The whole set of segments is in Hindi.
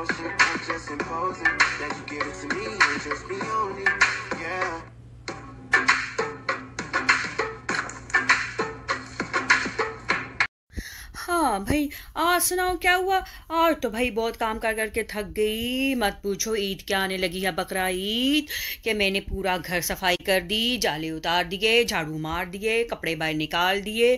emotion. I'm just imposing that you give it to me and just be on it. भाई आ सुनाओ क्या हुआ और तो भाई बहुत काम कर करके थक गई मत पूछो ईद क्या आने लगी है बकरा ईद कि मैंने पूरा घर सफाई कर दी जाले उतार दिए झाड़ू मार दिए कपड़े बाहर निकाल दिए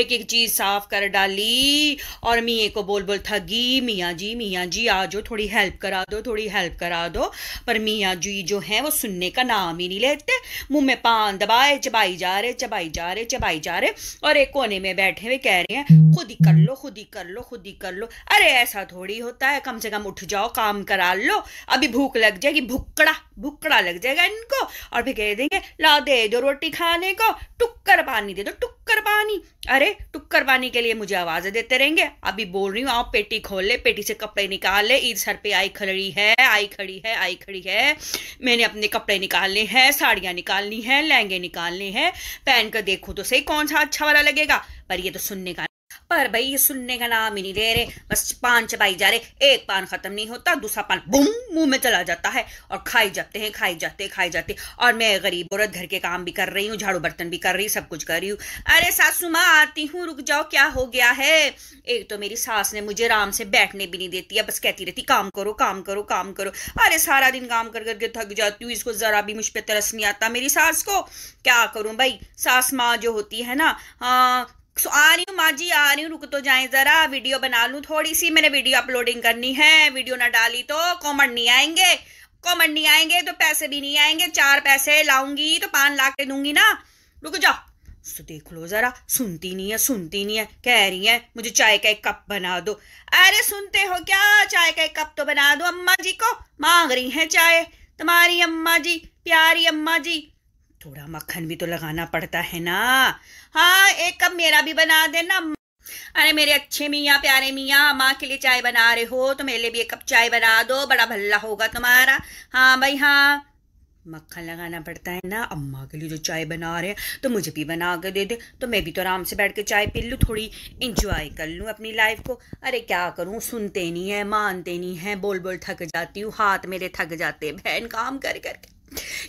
एक एक चीज़ साफ कर डाली और मियाँ को बोल बोल थक गई मियाँ जी मियाँ जी आ जाओ थोड़ी हेल्प करा दो थोड़ी हेल्प करा दो पर मियाँ जी जो हैं वो सुनने का नाम ही नहीं लेते मुँह में पान दबाए चबाई जा रहे चबाई जा रहे चबाई जा रहे और एक कोने में बैठे हुए कह रहे हैं खुद ही कर लो खुद ही कर लो खुद ही कर लो अरे ऐसा थोड़ी होता है कम से कम उठ जाओ काम करा लो अभी भूख लग जाएगी भुक्कड़ा भुक्कड़ा लग जाएगा इनको और फिर कह देंगे ला दे दो रोटी खाने को टुक्कर पानी दे दो टुक्कर पानी अरे टुक्कर पानी के लिए मुझे आवाज़ें देते रहेंगे अभी बोल रही हूँ आप पेटी खोल ले पेटी से कपड़े निकाल ले ईद सर पे आई खड़ी है आई खड़ी है आई खड़ी है मैंने अपने कपड़े निकालने हैं साड़ियाँ निकालनी है लहंगे निकालने हैं पहन कर देखो तो सही कौन सा अच्छा वाला लगेगा पर ये तो सुनने का पर भाई ये सुनने का नाम ही नहीं ले रहे बस पान चबाई जा रहे एक पान खत्म नहीं होता दूसरा पान बूम मुंह में चला जाता है और खाई जाते हैं खाई जाते खाई जाते और मैं गरीब औरत घर के काम भी कर रही हूँ झाड़ू बर्तन भी कर रही सब कुछ कर रही हूँ अरे सासू माँ आती हूँ रुक जाओ क्या हो गया है एक तो मेरी सास ने मुझे आराम से बैठने भी नहीं देती है बस कहती रहती काम करो काम करो काम करो अरे सारा दिन काम कर करके थक जाती हूँ इसको ज़रा भी मुझ पर तरस नहीं आता मेरी सास को क्या करूँ भाई सास माँ जो होती है ना हाँ सो आ रही हूँ माँ जी आ रही हूँ रुक तो जाए ज़रा वीडियो बना लूँ थोड़ी सी मैंने वीडियो अपलोडिंग करनी है वीडियो ना डाली तो कॉमेंट नहीं आएंगे कॉमेंट नहीं आएंगे तो पैसे भी नहीं आएंगे चार पैसे लाऊंगी तो पान लाख के दूंगी ना रुक जाओ सो देख लो जरा सुनती नहीं है सुनती नहीं है कह रही है मुझे चाय का एक कप बना दो अरे सुनते हो क्या चाय का एक कप तो बना दो अम्मा जी को मांग रही है चाय तुम्हारी अम्मा जी प्यारी अम्मा जी थोड़ा मक्खन भी तो लगाना पड़ता है ना हाँ एक कप मेरा भी बना देना अरे मेरे अच्छे मियाँ प्यारे मियाँ माँ के लिए चाय बना रहे हो तो मेरे लिए भी एक कप चाय बना दो बड़ा भल्ला होगा तुम्हारा हाँ भाई हाँ मक्खन लगाना पड़ता है ना अम्मा के लिए जो चाय बना रहे हैं तो मुझे भी बना के दे दे तो मैं भी तो आराम से बैठ के चाय पी लूँ थोड़ी इंजॉय कर लूँ अपनी लाइफ को अरे क्या करूँ सुनते नहीं है मानते नहीं है बोल बोल थक जाती हूँ हाथ मेरे थक जाते बहन काम कर करके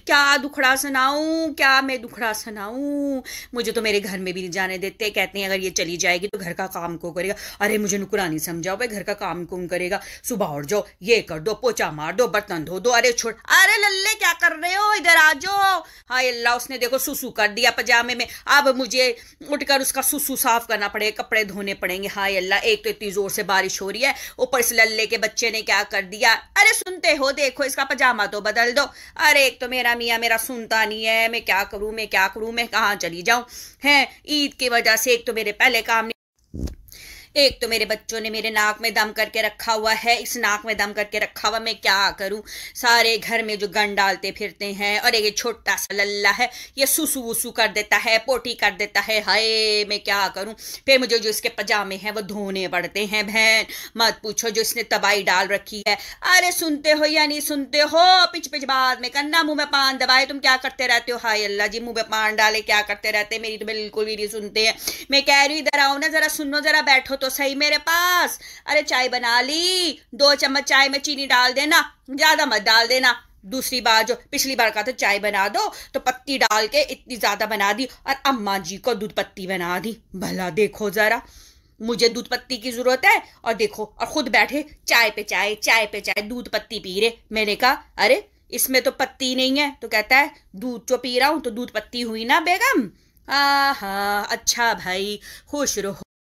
क्या दुखड़ा सुनाऊं क्या मैं दुखड़ा सुनाऊं मुझे तो मेरे घर में भी नहीं जाने देते कहते हैं अगर ये चली जाएगी तो घर का काम को करेगा अरे मुझे नुकरानी समझाओ भाई घर का काम कौन करेगा सुबह उठ जाओ ये कर दो पोचा मार दो बर्तन धो दो अरे छोड़ अरे लल्ले क्या कर रहे हो इधर आ जाओ हाय अल्लाह उसने देखो सुसु कर दिया पजामे में अब मुझे उठकर उसका सुसू साफ करना पड़ेगा कपड़े धोने पड़ेंगे हाय अल्लाह एक तो इतनी ज़ोर से बारिश हो रही है ऊपर इस लल्ले के बच्चे ने क्या कर दिया अरे सुनते हो देखो इसका पजामा तो बदल दो अरे एक तो मेरा मियाँ मेरा सुनता नहीं है मैं क्या करूँ मैं क्या करूँ मैं कहाँ चली जाऊँ हैं ईद की वजह से एक तो मेरे पहले काम एक तो मेरे बच्चों ने मेरे नाक में दम करके रखा हुआ है इस नाक में दम करके रखा हुआ मैं क्या करूं सारे घर में जो गन डालते फिरते हैं और ये छोटा सा लल्ला है ये सुसु वसू कर देता है पोटी कर देता है हाय मैं क्या करूं फिर मुझे जो इसके पजामे हैं वो धोने पड़ते हैं बहन मत पूछो जो इसने तबाही डाल रखी है अरे सुनते हो या नहीं सुनते हो पिछ पिछ बाद में करना मुंह में पान दबाए तुम क्या करते रहते हो हाय अल्लाह जी मुंह में पान डाले क्या करते रहते मेरी तो बिल्कुल भी नहीं सुनते हैं मैं कह रही इधर आओ ना जरा सुनो जरा बैठो तो सही मेरे पास अरे चाय बना ली दो चम्मच चाय में चीनी डाल देना ज़्यादा मत डाल देना दूसरी बार जो पिछली बार का था चाय बना दो तो पत्ती डाल के इतनी ज़्यादा बना दी और अम्मा जी को दूध पत्ती बना दी भला देखो ज़रा मुझे दूध पत्ती की ज़रूरत है और देखो और खुद बैठे चाय पे चाय चाय पे चाय दूध पत्ती पी रहे मैंने कहा अरे इसमें तो पत्ती नहीं है तो कहता है दूध जो पी रहा हूं तो दूध पत्ती हुई ना बेगम हाँ हा अच्छा भाई खुश रहो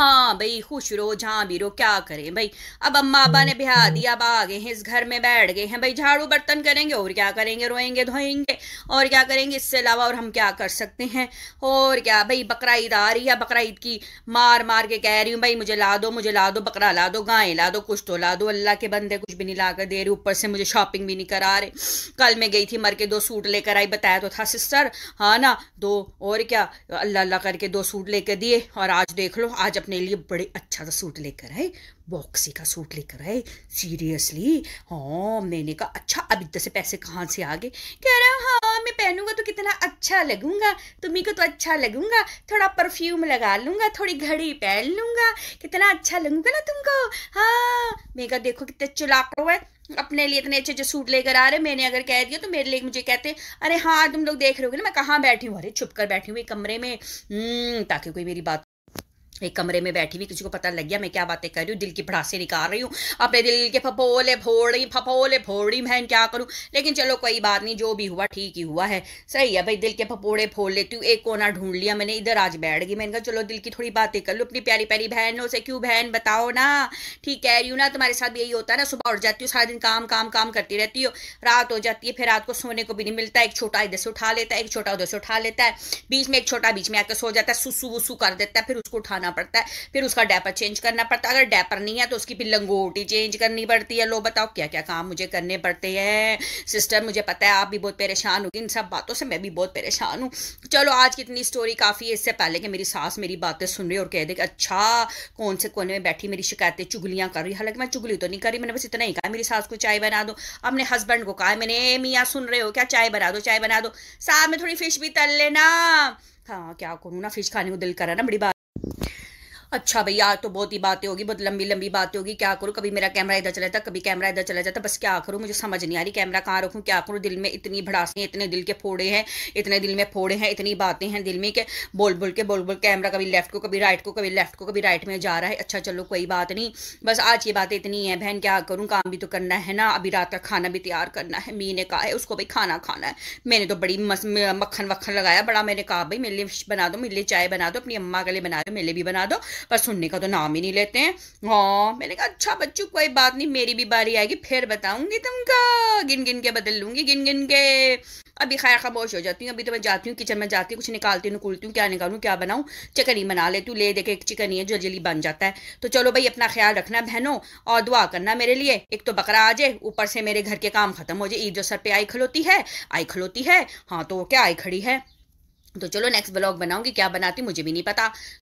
हाँ भाई खुश रहो जहाँ भी रहो क्या करें भाई अब अम्मा अबा ने बिहा हम्म। दिया अब आ गए हैं इस घर में बैठ गए हैं भाई झाड़ू बर्तन करेंगे और क्या करेंगे रोएंगे धोएंगे और क्या करेंगे इससे अलावा और हम क्या कर सकते हैं और क्या भाई बकरा ईद आ रही है बकरा ईद की मार मार के कह रही हूँ भाई मुझे ला दो मुझे ला दो बकरा ला दो गाय ला दो कुछ तो ला दो अल्लाह के बंदे कुछ भी नहीं ला कर दे रही ऊपर से मुझे शॉपिंग भी नहीं करा रहे कल मैं गई थी मर के दो सूट लेकर आई बताया तो था सिस्टर हाँ ना दो और क्या अल्लाह अल्लाह करके दो सूट लेकर दिए और आज देख लो आज अपने अपने लिए बड़े अच्छा सा सूट लेकर आए बॉक्सी का सूट लेकर आए सीरियसली हाँ मैंने कहा अच्छा अब इतने से पैसे कहाँ से आ गए कह रहा हाँ मैं पहनूंगा तो कितना अच्छा लगूंगा तुम्हें को तो अच्छा लगूंगा थोड़ा परफ्यूम लगा लूंगा थोड़ी घड़ी पहन लूंगा कितना अच्छा लगूंगा ना तुमको हाँ मैं कहा देखो कितने चुलाकड़ो है अपने लिए इतने अच्छे अच्छे सूट लेकर आ रहे मैंने अगर कह दिया तो मेरे लिए मुझे कहते अरे हाँ तुम लोग देख रहे हो ना मैं कहाँ बैठी हूँ अरे छुप कर बैठी हुई कमरे में हम्म, ताकि कोई मेरी बात एक कमरे में बैठी हुई किसी को पता लग गया मैं क्या बातें कर रही हूँ दिल की भड़ासे निकाल रही हूँ अपने दिल के फपोले फोड़ी फपोले फोड़ी मैं क्या करूँ लेकिन चलो कोई बात नहीं जो भी हुआ ठीक ही हुआ है सही है भाई दिल के फपोड़े फोड़ लेती हूँ एक कोना ढूंढ लिया मैंने इधर आज बैठ गई मैंने कहा चलो दिल की थोड़ी बातें कर लूँ अपनी प्यारी प्यारी बहनों से क्यों बहन बताओ ना ठीक कह रही हूँ ना तुम्हारे साथ यही होता है ना सुबह उठ जाती हूँ सारा दिन काम काम काम करती रहती हो रात हो जाती है फिर रात को सोने को भी नहीं मिलता एक छोटा इधर से उठा लेता है एक छोटा उधर से उठा लेता है बीच में एक छोटा बीच में आकर सो जाता है सुसू वसू कर देता है फिर उसको उठाना करना पड़ता है फिर उसका डैपर चेंज करना पड़ता है अगर डैपर नहीं है तो उसकी फिर लंगोटी चेंज करनी पड़ती है लो बताओ क्या क्या काम मुझे करने पड़ते हैं सिस्टर मुझे पता है आप भी बहुत परेशान होगी इन सब बातों से मैं भी बहुत परेशान हूँ चलो आज की इतनी स्टोरी काफ़ी है इससे पहले कि मेरी सास मेरी बातें सुन रही और कह दे कि अच्छा कौन से कोने में बैठी मेरी शिकायतें चुगलियाँ कर रही हालांकि मैं चुगली तो नहीं कर रही मैंने बस इतना ही कहा मेरी सास को चाय बना दो अपने हस्बैंड को कहा मैंने ए मियाँ सुन रहे हो क्या चाय बना दो चाय बना दो साथ में थोड़ी फिश भी तल लेना हाँ क्या करूँ ना फिश खाने को दिल करा ना बड़ी बात अच्छा भाई यार तो बहुत ही बातें होगी बहुत लंबी लंबी बातें होगी क्या करूँ कभी मेरा कैमरा इधर चला जाता कभी कैमरा इधर चला जाता बस क्या करूँ मुझे समझ नहीं आ रही कैमरा कहाँ रखूँ क्या करूँ दिल में इतनी भड़ास है इतने दिल के फोड़े हैं इतने दिल में फोड़े हैं इतनी बातें हैं दिल में कि बोल बोल के बोल बोल कैमरा कभी लेफ्ट को कभी राइट को कभी लेफ्ट को कभी राइट में जा रहा है अच्छा चलो कोई बात नहीं बस आज ये बातें इतनी है बहन क्या करूँ काम भी तो करना है ना अभी रात का खाना भी तैयार करना है मी ने कहा है उसको भाई खाना खाना है मैंने तो बड़ी मक्खन वक्खन लगाया बड़ा मैंने कहा भाई मेरे लिए बना दो मेरे लिए चाय बना दो अपनी अम्मा के लिए बना दो मेरे लिए भी बना दो पर सुनने का तो नाम ही नहीं लेते हैं हाँ मैंने कहा अच्छा बच्चू कोई बात नहीं मेरी भी बारी आएगी फिर बताऊंगी तुमका गिन गिन के बदल लूंगी गिन गिन के अभी खैर खामोश हो जाती हूँ अभी तो मैं जाती हूँ किचन में जाती हूँ कुछ निकालती हूँ निकलती हूँ क्या निकालू क्या बनाऊँ चिकन ही बना लेती हूँ ले देखे एक चिकन ही है जो जल्दी बन जाता है तो चलो भाई अपना ख्याल रखना बहनों और दुआ करना मेरे लिए एक तो बकरा आ जाए ऊपर से मेरे घर के काम खत्म हो जाए ईद जो सर पे आई खलोती है आई खलोती है हाँ तो क्या आई खड़ी है तो चलो नेक्स्ट ब्लॉग बनाऊंगी क्या बनाती मुझे भी नहीं पता